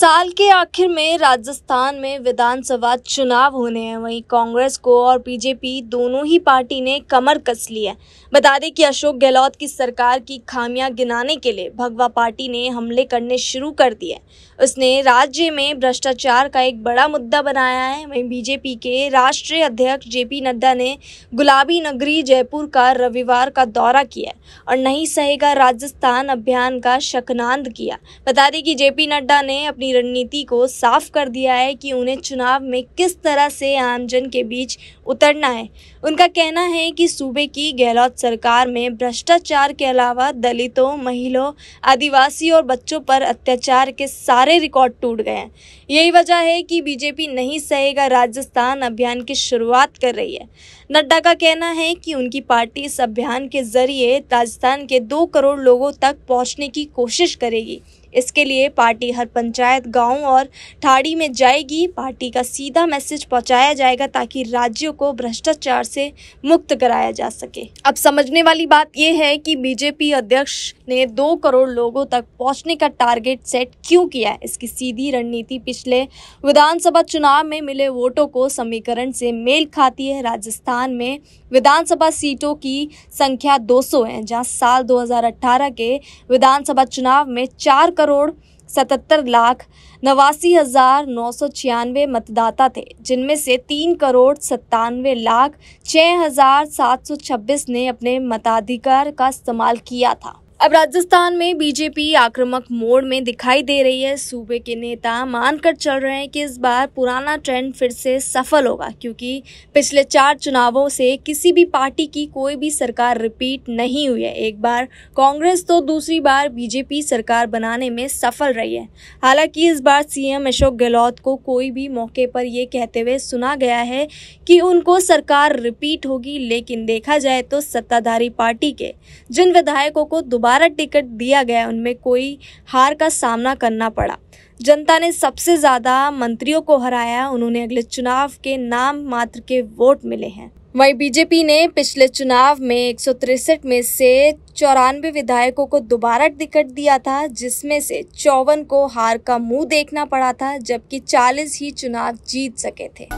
साल के आखिर में राजस्थान में विधानसभा चुनाव होने हैं वहीं कांग्रेस को और बीजेपी दोनों ही पार्टी ने कमर कस ली है बता दें कि अशोक गहलोत की सरकार की खामियां गिनाने के लिए भगवा पार्टी ने हमले करने शुरू कर दिए उसने राज्य में भ्रष्टाचार का एक बड़ा मुद्दा बनाया है वहीं बीजेपी के राष्ट्रीय अध्यक्ष जेपी नड्डा ने गुलाबी नगरी जयपुर का रविवार का दौरा किया और नहीं सहेगा राजस्थान अभियान का शकनांद किया बता दें कि जेपी नड्डा ने अपने अपनी रणनीति को साफ कर दिया है कि उन्हें चुनाव में किस तरह से आमजन के बीच उतरना है उनका कहना है कि सूबे की गहलोत सरकार में भ्रष्टाचार के अलावा दलितों महिलाओं आदिवासी और बच्चों पर अत्याचार के सारे रिकॉर्ड टूट गए हैं यही वजह है कि बीजेपी नहीं सहेगा राजस्थान अभियान की शुरुआत कर रही है नड्डा का कहना है कि उनकी पार्टी इस अभियान के जरिए राजस्थान के दो करोड़ लोगों तक पहुंचने की कोशिश करेगी इसके लिए पार्टी हर पंचायत गांव और ठाड़ी में जाएगी पार्टी का सीधा मैसेज पहुंचाया जाएगा ताकि राज्यों को भ्रष्टाचार से मुक्त कराया जा सके अब समझने वाली बात यह है कि बीजेपी अध्यक्ष ने दो करोड़ लोगों तक पहुंचने का टारगेट सेट क्यों किया है इसकी सीधी रणनीति पिछले विधानसभा चुनाव में मिले वोटों को समीकरण से मेल खाती है राजस्थान में विधानसभा सीटों की संख्या 200 है जहां साल 2018 के विधानसभा चुनाव में चार करोड़ सतहत्तर लाख नवासी हजार नौ सौ छियानवे मतदाता थे जिनमें से तीन करोड़ सत्तानवे लाख छः हजार सात सौ छब्बीस ने अपने मताधिकार का इस्तेमाल किया था अब राजस्थान में बीजेपी आक्रामक मोड में दिखाई दे रही है सूबे के नेता मानकर चल रहे हैं कि इस बार पुराना ट्रेंड फिर से सफल होगा क्योंकि पिछले चार चुनावों से किसी भी पार्टी की कोई भी सरकार रिपीट नहीं हुई है एक बार कांग्रेस तो दूसरी बार बीजेपी सरकार बनाने में सफल रही है हालांकि इस बार सीएम अशोक गहलोत को कोई भी मौके पर यह कहते हुए सुना गया है कि उनको सरकार रिपीट होगी लेकिन देखा जाए तो सत्ताधारी पार्टी के जिन विधायकों को दोबारा दोबारा टिकट दिया गया उनमें कोई हार का सामना करना पड़ा जनता ने सबसे ज़्यादा मंत्रियों को हराया उन्होंने अगले चुनाव के नाम मात्र के वोट मिले हैं वही बीजेपी ने पिछले चुनाव में एक में से चौरानवे विधायकों को दोबारा टिकट दिया था जिसमें से चौवन को हार का मुंह देखना पड़ा था जबकि 40 ही चुनाव जीत सके थे